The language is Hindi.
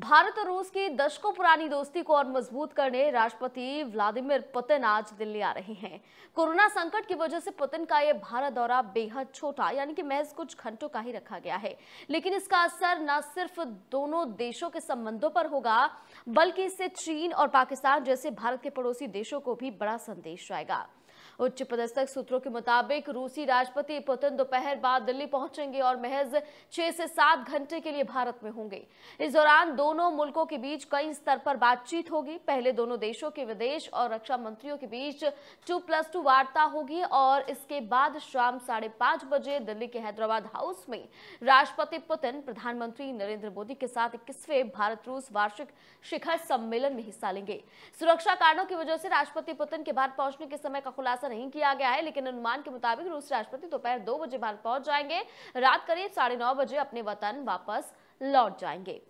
भारत और रूस की दशकों पुरानी दोस्ती को और मजबूत करने राष्ट्रपति व्लादिमीर पुतिन आज दिल्ली आ रहे हैं कोरोना संकट की वजह से पुतिन का यह भारत दौरा बेहद छोटा यानी कि महज कुछ घंटों का ही रखा गया है लेकिन इसका असर न सिर्फ दोनों देशों के संबंधों पर होगा बल्कि इससे चीन और पाकिस्तान जैसे भारत के पड़ोसी देशों को भी बड़ा संदेश जाएगा उच्च पदस्थ सूत्रों के मुताबिक रूसी राष्ट्रपति पुतिन दोपहर बाद दिल्ली पहुंचेंगे और महज छह से सात घंटे के लिए भारत में होंगे इस दौरान दोनों मुल्कों के बीच कई स्तर पर बातचीत होगी पहले दोनों देशों के विदेश और रक्षा मंत्रियों के बीच टू प्लस टू वार्ता होगी और इसके बाद शाम साढ़े पांच बजे दिल्ली के हैदराबाद हाउस में राष्ट्रपति पुतिन प्रधानमंत्री नरेंद्र मोदी के साथ इक्कीसवे भारत रूस वार्षिक शिखर सम्मेलन में हिस्सा लेंगे सुरक्षा कारणों की वजह से राष्ट्रपति पुतिन के भारत पहुंचने के समय का खुलासा खुलासा नहीं किया गया है लेकिन अनुमान के मुताबिक रूस राष्ट्रपति दोपहर दो बजे भारत पहुंच जाएंगे रात करीब साढ़े नौ बजे अपने वतन वापस लौट जाएंगे